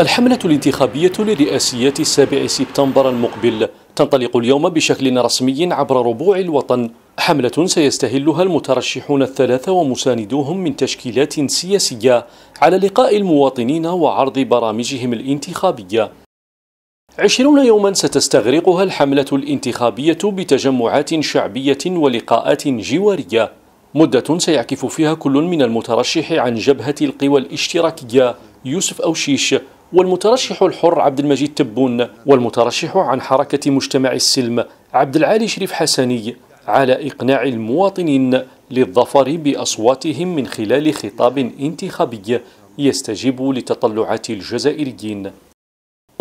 الحملة الانتخابية لرئاسية السابع سبتمبر المقبل تنطلق اليوم بشكل رسمي عبر ربوع الوطن حملة سيستهلها المترشحون الثلاثة ومساندوهم من تشكيلات سياسية على لقاء المواطنين وعرض برامجهم الانتخابية عشرون يوما ستستغرقها الحملة الانتخابية بتجمعات شعبية ولقاءات جوارية مدة سيعكف فيها كل من المترشح عن جبهة القوى الاشتراكية يوسف أوشيش والمترشح الحر عبد المجيد تبون والمترشح عن حركة مجتمع السلم عبد العالي شريف حسني على إقناع المواطنين للظفر بأصواتهم من خلال خطاب انتخابي يستجيب لتطلعات الجزائريين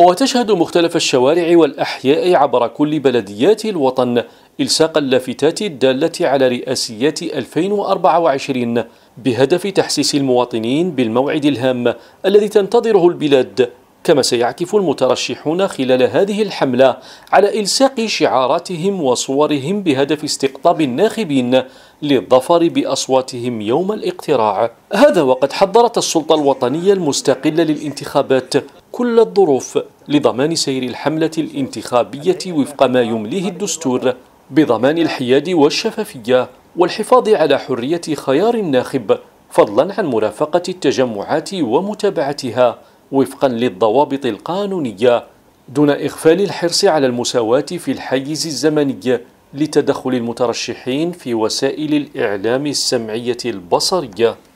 وتشهد مختلف الشوارع والأحياء عبر كل بلديات الوطن إلصاق اللافتات الدالة على رئاسيات 2024 بهدف تحسيس المواطنين بالموعد الهام الذي تنتظره البلاد كما سيعكف المترشحون خلال هذه الحملة على إلصاق شعاراتهم وصورهم بهدف استقطاب الناخبين للظفر بأصواتهم يوم الاقتراع هذا وقد حضرت السلطة الوطنية المستقلة للانتخابات كل الظروف لضمان سير الحملة الانتخابية وفق ما يمليه الدستور بضمان الحياد والشفافية والحفاظ على حرية خيار الناخب فضلا عن مرافقة التجمعات ومتابعتها وفقا للضوابط القانونية دون إغفال الحرص على المساواة في الحيز الزمني لتدخل المترشحين في وسائل الإعلام السمعية البصرية